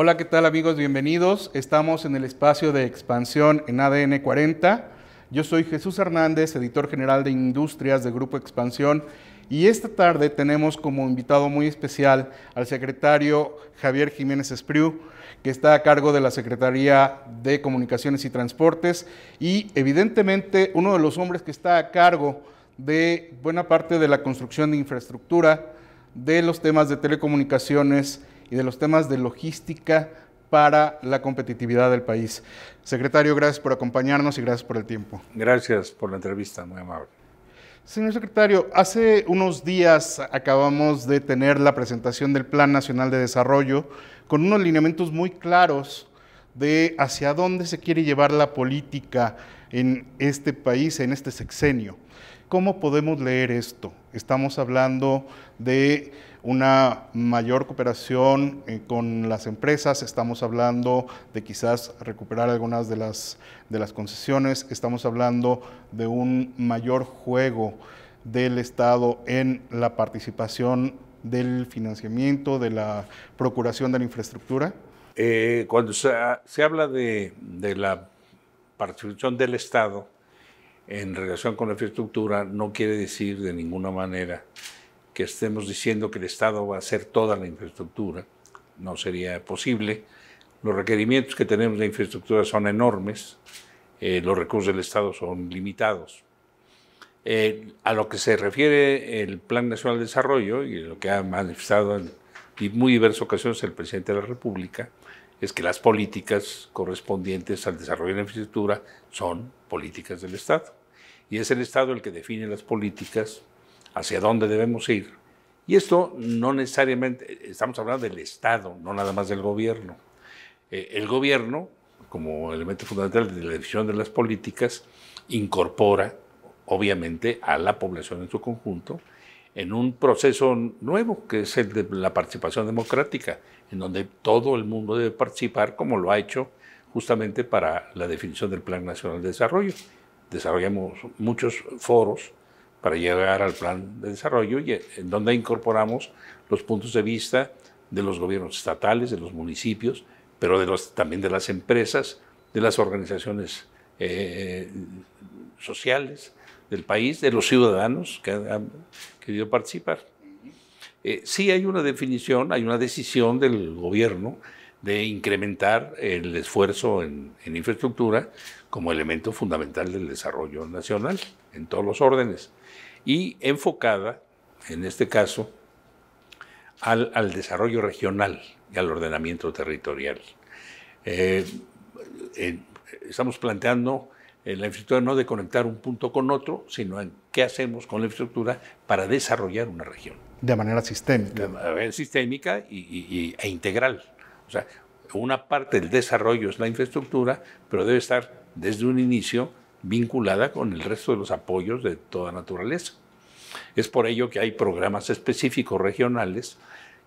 Hola, ¿qué tal amigos? Bienvenidos. Estamos en el espacio de expansión en ADN 40. Yo soy Jesús Hernández, editor general de Industrias de Grupo Expansión. Y esta tarde tenemos como invitado muy especial al secretario Javier Jiménez Espriu, que está a cargo de la Secretaría de Comunicaciones y Transportes y evidentemente uno de los hombres que está a cargo de buena parte de la construcción de infraestructura, de los temas de telecomunicaciones y de los temas de logística para la competitividad del país. Secretario, gracias por acompañarnos y gracias por el tiempo. Gracias por la entrevista, muy amable. Señor secretario, hace unos días acabamos de tener la presentación del Plan Nacional de Desarrollo con unos lineamientos muy claros de hacia dónde se quiere llevar la política en este país, en este sexenio. ¿Cómo podemos leer esto? Estamos hablando de una mayor cooperación eh, con las empresas, estamos hablando de quizás recuperar algunas de las, de las concesiones, estamos hablando de un mayor juego del Estado en la participación del financiamiento, de la procuración de la infraestructura? Eh, cuando se, habla de, de, la participación del Estado en relación con la infraestructura, no quiere decir de ninguna manera que estemos diciendo que el Estado va a hacer toda la infraestructura, no sería posible. Los requerimientos que tenemos de infraestructura son enormes, eh, los recursos del Estado son limitados. Eh, a lo que se refiere el Plan Nacional de Desarrollo y lo que ha manifestado en muy diversas ocasiones el presidente de la República, es que las políticas correspondientes al desarrollo de la infraestructura son políticas del Estado. Y es el Estado el que define las políticas hacia dónde debemos ir. Y esto no necesariamente, estamos hablando del Estado, no nada más del gobierno. Eh, el gobierno, como elemento fundamental de la decisión de las políticas, incorpora, obviamente, a la población en su conjunto en un proceso nuevo, que es el de la participación democrática, en donde todo el mundo debe participar, como lo ha hecho justamente para la definición del Plan Nacional de Desarrollo. Desarrollamos muchos foros para llegar al plan de desarrollo y en donde incorporamos los puntos de vista de los gobiernos estatales, de los municipios, pero de los, también de las empresas, de las organizaciones eh, sociales del país, de los ciudadanos que han querido participar. Eh, sí hay una definición, hay una decisión del gobierno de incrementar el esfuerzo en infraestructura como elemento fundamental del desarrollo nacional en todos los órdenes y enfocada, en este caso, al, desarrollo regional y al ordenamiento territorial. Eh, eh, estamos planteando la infraestructura no de conectar un punto con otro, sino en qué hacemos con la infraestructura para desarrollar una región. De manera sistémica. De manera sistémica y, e integral. O sea, una parte del desarrollo es la infraestructura, pero debe estar desde un inicio vinculada con el resto de los apoyos de toda naturaleza. Es por ello que hay programas específicos regionales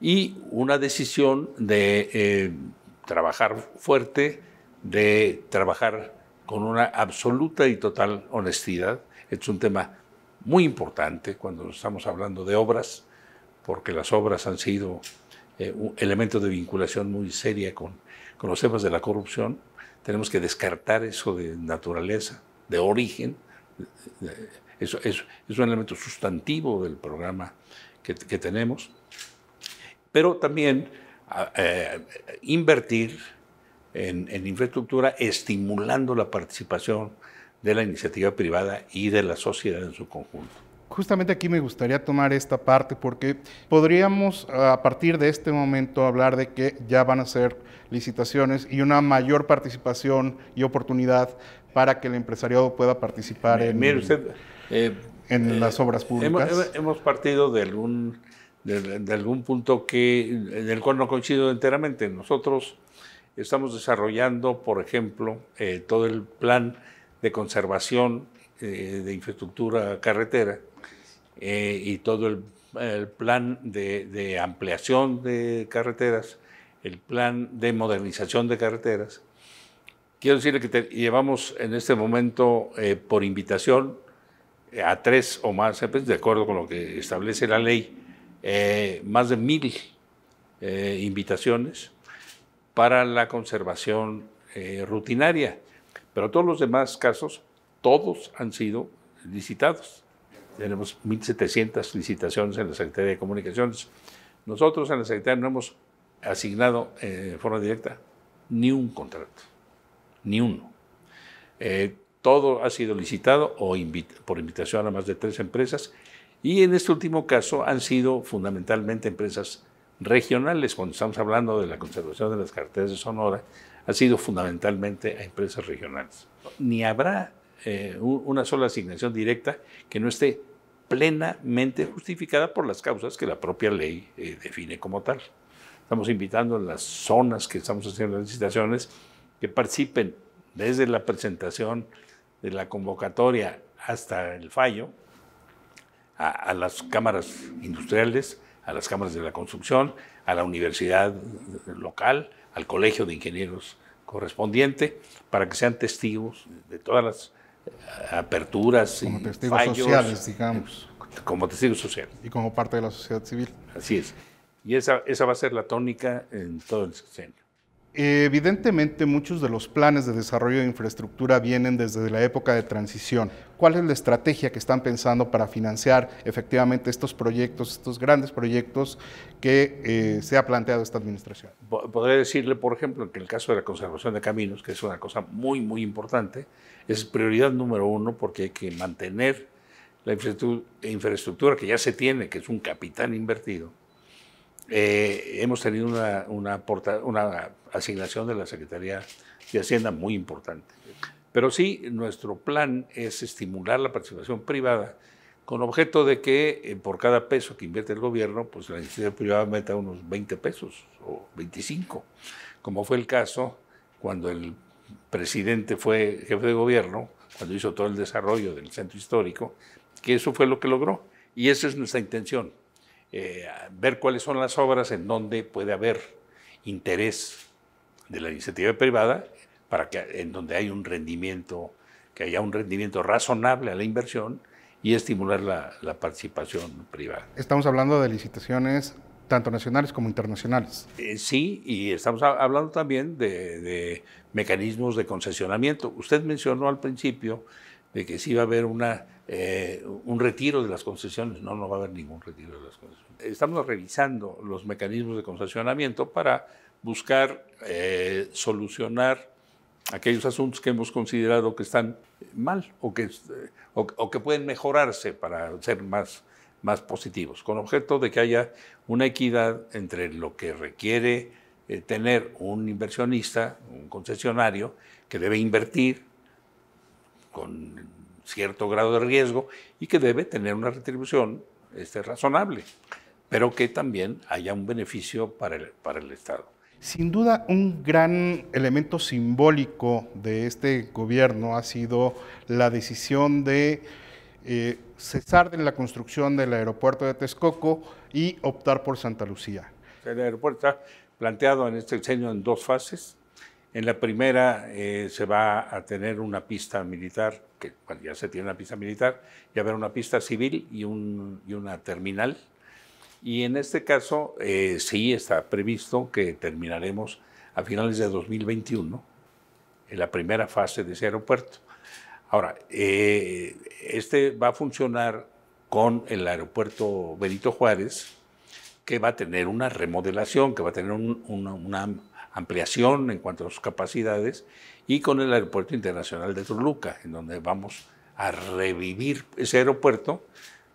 y una decisión de eh, trabajar fuerte, de trabajar con una absoluta y total honestidad. Es un tema muy importante cuando estamos hablando de obras, porque las obras han sido eh, un elemento de vinculación muy seria con, con los temas de la corrupción. Tenemos que descartar eso de naturaleza de origen, eso, es un elemento sustantivo del programa que, tenemos, pero también eh, invertir en, infraestructura estimulando la participación de la iniciativa privada y de la sociedad en su conjunto justamente aquí me gustaría tomar esta parte porque podríamos eh, a partir de este momento hablar de que ya van a ser licitaciones y una mayor participación y oportunidad para que el empresariado pueda participar en, eh, en eh, las obras públicas. Hemos, partido de algún, algún punto que, el cual no coincido enteramente. Nosotros estamos desarrollando, por ejemplo, todo el plan de conservación eh, de infraestructura carretera eh, y todo el, plan de, ampliación de carreteras, el plan de modernización de carreteras. Quiero decirle que llevamos en este momento eh, por invitación a tres o más, pues, de acuerdo con lo que establece la ley, más de mil invitaciones para la conservación rutinaria. Pero todos los demás casos todos han sido licitados. Tenemos 1.700 licitaciones en la Secretaría de Comunicaciones. Nosotros en la Secretaría no hemos asignado de eh, forma directa ni un contrato, ni uno. Eh, todo ha sido licitado o por invitación a más de tres empresas y en este último caso han sido fundamentalmente empresas regionales. Cuando estamos hablando de la conservación de las carteras de Sonora, ha sido fundamentalmente a empresas regionales. Ni habrá eh, una sola asignación directa que no esté plenamente justificada por las causas que la propia ley eh, define como tal. Estamos invitando a las zonas que estamos haciendo las licitaciones que participen desde la presentación de la convocatoria hasta el fallo a las cámaras industriales, a las cámaras de la construcción, a la universidad local, al colegio de ingenieros correspondiente, para que sean testigos de todas las aperturas y testigos sociales, digamos. Eh, como testigos sociales. Y como parte de la sociedad civil. Así es. Y esa, esa va a ser la tónica en todo el sexenio. Eh, evidentemente muchos de los planes de desarrollo de infraestructura vienen desde la época de transición. ¿Cuál es la estrategia que están pensando para financiar efectivamente estos proyectos, estos grandes proyectos que eh, se ha planteado esta administración? Podría decirle, por ejemplo, que el caso de la conservación de caminos, que es una cosa muy, muy importante, es prioridad número uno porque hay que mantener la infraestructura que ya se tiene, que es un capitán invertido. Eh, hemos tenido una, una, una asignación de la Secretaría de Hacienda muy importante. Pero sí, nuestro plan es estimular la participación privada con objeto de que eh, por cada peso que invierte el gobierno, pues la iniciativa privada meta unos 20 pesos o 25, como fue el caso cuando el presidente fue jefe de gobierno, cuando hizo todo el desarrollo del centro histórico, que eso fue lo que logró. Y esa es nuestra intención, eh, ver cuáles son las obras en donde puede haber interés de la iniciativa privada para que en donde hay un rendimiento, que haya un rendimiento razonable a la inversión y estimular la, participación privada. Estamos hablando de licitaciones tanto nacionales como internacionales. Eh, sí, y estamos hablando también de, mecanismos de concesionamiento. Usted mencionó al principio de que sí va a haber una, eh, un retiro de las concesiones. No, no va a haber ningún retiro de las concesiones. Estamos revisando los mecanismos de concesionamiento para buscar eh, solucionar aquellos asuntos que hemos considerado que están mal o que, eh, o, que pueden mejorarse para ser más, más positivos, con objeto de que haya una equidad entre lo que requiere eh, tener un inversionista, un concesionario, que debe invertir con cierto grado de riesgo y que debe tener una retribución este, razonable, pero que también haya un beneficio para para el Estado. Sin duda, un gran elemento simbólico de este gobierno ha sido la decisión de eh, cesar de la construcción del aeropuerto de Texcoco y optar por Santa Lucía. El aeropuerto está planteado en este diseño en dos fases. En la primera eh, se va a tener una pista militar, que ya se tiene una pista militar, y habrá una pista civil y, y una terminal y en este caso, eh, sí está previsto que terminaremos a finales de 2021 en la primera fase de ese aeropuerto. Ahora, eh, este va a funcionar con el aeropuerto Benito Juárez, que va a tener una remodelación, que va a tener una, ampliación en cuanto a sus capacidades, y con el aeropuerto internacional de Toluca, en donde vamos a revivir ese aeropuerto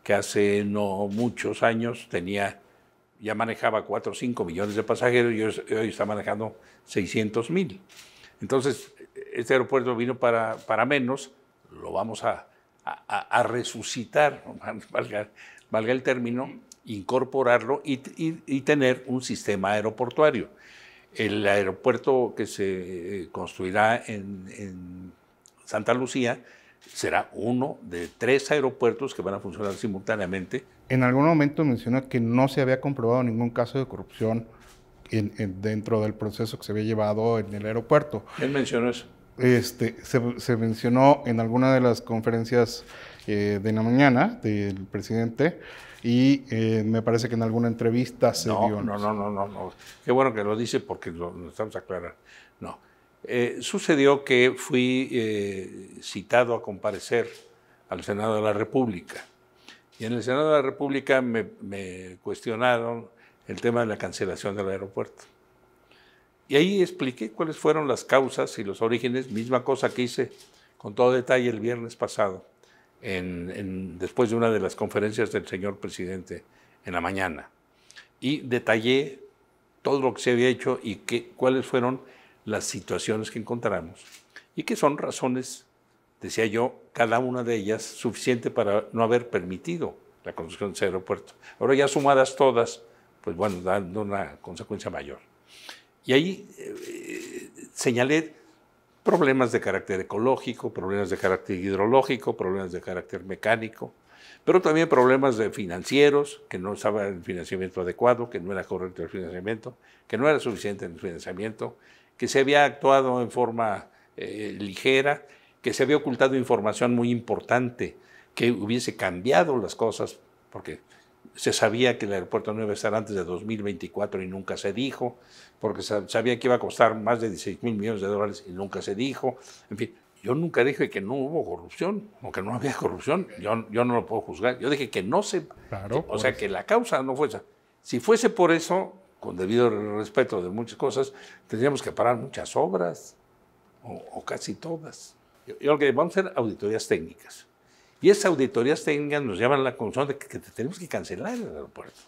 que hace no muchos años tenía, ya manejaba 4 o 5 millones de pasajeros y hoy está manejando 600 mil. Entonces, este aeropuerto vino para, para menos, lo vamos a, resucitar, valga, el término, incorporarlo y, tener un sistema aeroportuario. El aeropuerto que se construirá en, en Santa Lucía será uno de tres aeropuertos que van a funcionar simultáneamente. En algún momento menciona que no se había comprobado ningún caso de corrupción en, dentro del proceso que se había llevado en el aeropuerto. Él mencionó eso. Este, se, mencionó en alguna de las conferencias eh, de la mañana del presidente y eh, me parece que en alguna entrevista se dio. No, no, no, no, no. Qué bueno que lo dice porque lo, lo estamos aclarando. No eh, sucedió que fui eh, citado a comparecer al Senado de la República. Y en el Senado de la República me, cuestionaron el tema de la cancelación del aeropuerto. Y ahí expliqué cuáles fueron las causas y los orígenes, misma cosa que hice con todo detalle el viernes pasado, en, después de una de las conferencias del señor presidente en la mañana. Y detallé todo lo que se había hecho y cuáles fueron las situaciones que encontramos y que son razones, decía yo, cada una de ellas suficiente para no haber permitido la construcción de ese aeropuerto. Ahora ya sumadas todas, pues bueno, dando una consecuencia mayor. Y ahí eh, señalé problemas de carácter ecológico, problemas de carácter hidrológico, problemas de carácter mecánico, pero también problemas de financieros, que no estaba el financiamiento adecuado, que no era correcto el financiamiento, que no era suficiente el financiamiento, que se había actuado en forma eh, ligera, que se había ocultado información muy importante, que hubiese cambiado las cosas, porque se sabía que el aeropuerto no iba a estar antes de 2024 y nunca se dijo, porque se sabía que iba a costar más de 16 mil millones de dólares y nunca se dijo. En fin, yo nunca dije que no hubo corrupción o que no había corrupción, yo, yo no lo puedo juzgar. Yo dije que no se... o sea, que la causa no fuese. Si fuese por eso, con debido respeto de muchas cosas, tendríamos que parar muchas obras, o, casi todas. Yo, que vamos a hacer auditorías técnicas. Y esas auditorías técnicas nos llaman a la conclusión de que, tenemos que cancelar el aeropuerto.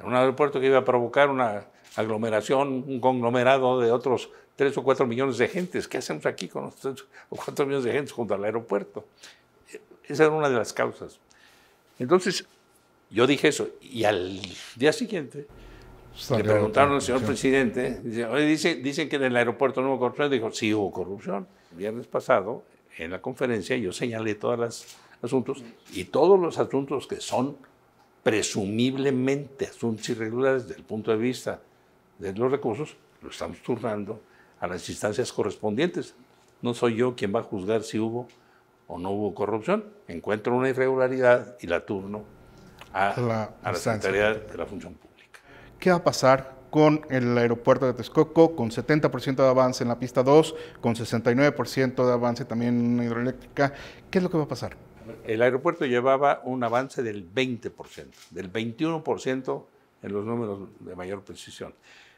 un aeropuerto que iba a provocar una aglomeración, un conglomerado de otros tres o cuatro millones de gentes. ¿Qué hacemos aquí con los o cuatro millones de gentes junto al aeropuerto? Esa era una de las causas. Entonces, yo dije eso. Y al día siguiente, le preguntaron al señor presidente, dice, dicen, que en el aeropuerto no hubo corrupción. Dijo, sí hubo corrupción. El viernes pasado, en la conferencia, yo señalé todos los asuntos y todos los asuntos que son presumiblemente asuntos irregulares desde el punto de vista de los recursos, lo estamos turnando a las instancias correspondientes. No soy yo quien va a juzgar si hubo o no hubo corrupción. Encuentro una irregularidad y la turno a la, a Secretaría de la Función Pública. ¿qué va a pasar con el aeropuerto de Texcoco, con 70% de avance en la pista 2, con 69% de avance también en hidroeléctrica? ¿Qué es lo que va a pasar? El aeropuerto llevaba un avance del 20%, del 21% en los números de mayor precisión.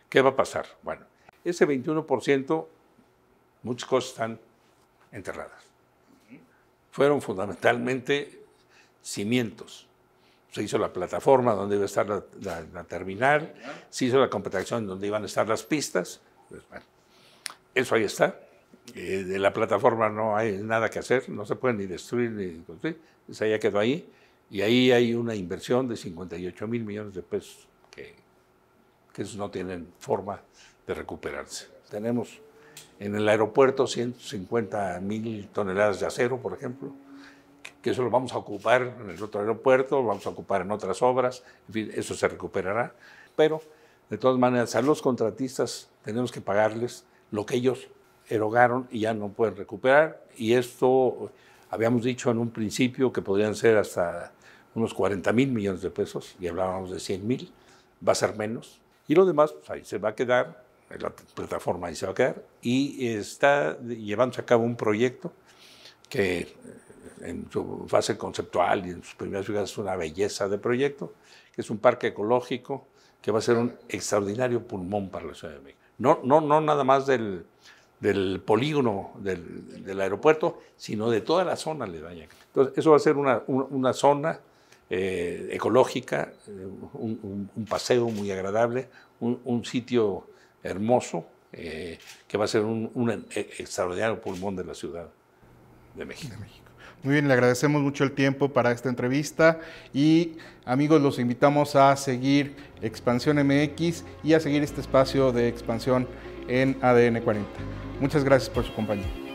¿Qué va a pasar? Bueno, ese 21%, muchas cosas están enterradas. Fueron fundamentalmente cimientos, se hizo la plataforma donde iba a estar la, terminal, se hizo la competición, donde iban a estar las pistas. Pues, eso ahí está. Eh, de la plataforma no hay nada que hacer, no se puede ni destruir ni construir. Esa pues, ya quedó ahí. Y ahí hay una inversión de 58 mil millones de pesos que, no tienen forma de recuperarse. Tenemos en el aeropuerto 150 mil toneladas de acero, por ejemplo que eso lo vamos a ocupar en el otro aeropuerto, lo vamos a ocupar en otras obras, en fin, eso se recuperará. Pero, de todas maneras, a los contratistas tenemos que pagarles lo que ellos erogaron y ya no pueden recuperar. Y esto, habíamos dicho en un principio que podrían ser hasta unos 40 mil millones de pesos, y hablábamos de 100 mil, va a ser menos. Y lo demás, pues, ahí se va a quedar, la plataforma ahí se va a quedar, y está llevándose a cabo un proyecto que en su fase conceptual y en sus primeras figuras es una belleza de proyecto, que es un parque ecológico que va a ser un extraordinario pulmón para la Ciudad de México. No, no, no nada más del, polígono del, aeropuerto, sino de toda la zona aledaña. Entonces, eso va a ser una, zona eh, ecológica, eh, un, paseo muy agradable, un, sitio hermoso, eh, que va a ser un extraordinario pulmón de la Ciudad De México. Muy bien, le agradecemos mucho el tiempo para esta entrevista y amigos, los invitamos a seguir Expansión MX y a seguir este espacio de expansión en ADN 40. Muchas gracias por su compañía.